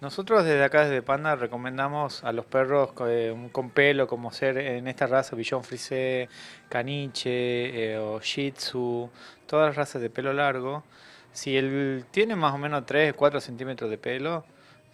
Nosotros desde acá, desde Panda, recomendamos a los perros eh, con, pelo, como ser en esta raza, Billon Frisé, Caniche eh, o Shih Tzu, todas las razas de pelo largo. Si él tiene más o menos 3, 4 centímetros de pelo,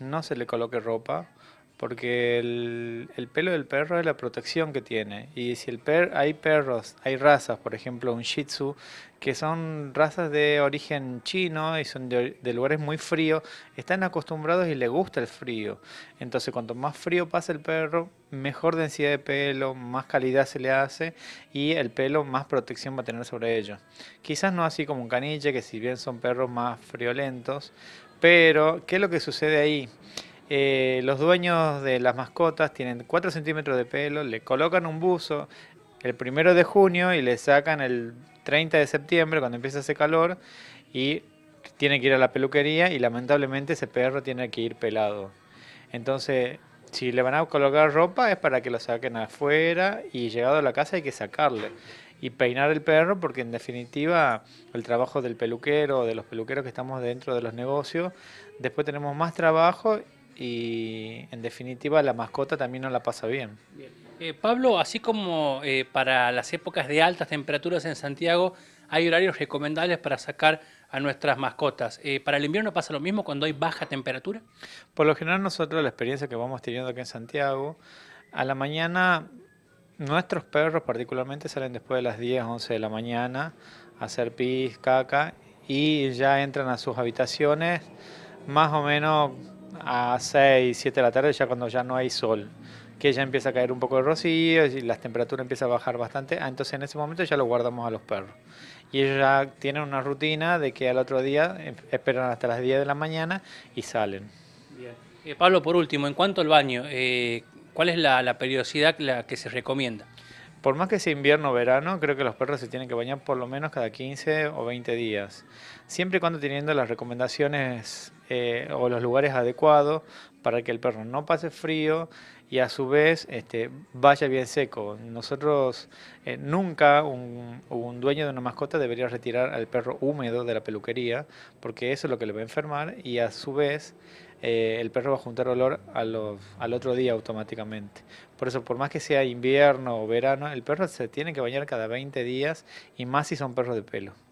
no se le coloque ropa porque el, pelo del perro es la protección que tiene. Y si el per, hay perros, hay razas, por ejemplo, un Shih Tzu, que son razas de origen chino y son de, lugares muy fríos, están acostumbrados y le gusta el frío. Entonces, cuanto más frío pasa el perro, mejor densidad de pelo, más calidad se le hace y el pelo más protección va a tener sobre ellos. Quizás no así como un caniche, que si bien son perros más friolentos, pero ¿qué es lo que sucede ahí? Eh, los dueños de las mascotas tienen 4 centímetros de pelo, le colocan un buzo el primero de junio y le sacan el 30 de septiembre cuando empieza ese calor y tiene que ir a la peluquería y lamentablemente ese perro tiene que ir pelado. Entonces, si le van a colocar ropa es para que lo saquen afuera y llegado a la casa hay que sacarle y peinar el perro porque en definitiva el trabajo del peluquero, o de los peluqueros que estamos dentro de los negocios, después tenemos más trabajo y en definitiva la mascota también no la pasa bien. Eh, Pablo, así como eh, para las épocas de altas temperaturas en Santiago hay horarios recomendables para sacar a nuestras mascotas, eh, ¿para el invierno pasa lo mismo cuando hay baja temperatura? Por lo general nosotros la experiencia que vamos teniendo aquí en Santiago, a la mañana nuestros perros particularmente salen después de las 10, 11 de la mañana a hacer pis, caca y ya entran a sus habitaciones más o menos a 6, 7 de la tarde, ya cuando ya no hay sol, que ya empieza a caer un poco de rocío y las temperaturas empiezan a bajar bastante, ah, entonces en ese momento ya lo guardamos a los perros. Y ellos ya tienen una rutina de que al otro día em, esperan hasta las 10 de la mañana y salen. Eh, Pablo, por último, en cuanto al baño, eh, ¿cuál es la, periodicidad la que se recomienda? por más que sea invierno o verano, creo que los perros se tienen que bañar por lo menos cada 15 o 20 días, siempre y cuando teniendo las recomendaciones eh, o los lugares adecuados para que el perro no pase frío y a su vez este, vaya bien seco. Nosotros eh, nunca un, un, dueño de una mascota debería retirar al perro húmedo de la peluquería porque eso es lo que le va a enfermar y a su vez eh, el perro va a juntar olor al otro día automáticamente. Por eso, por más que sea invierno o verano, el perro se tiene que bañar cada 20 días y más si son perros de pelo.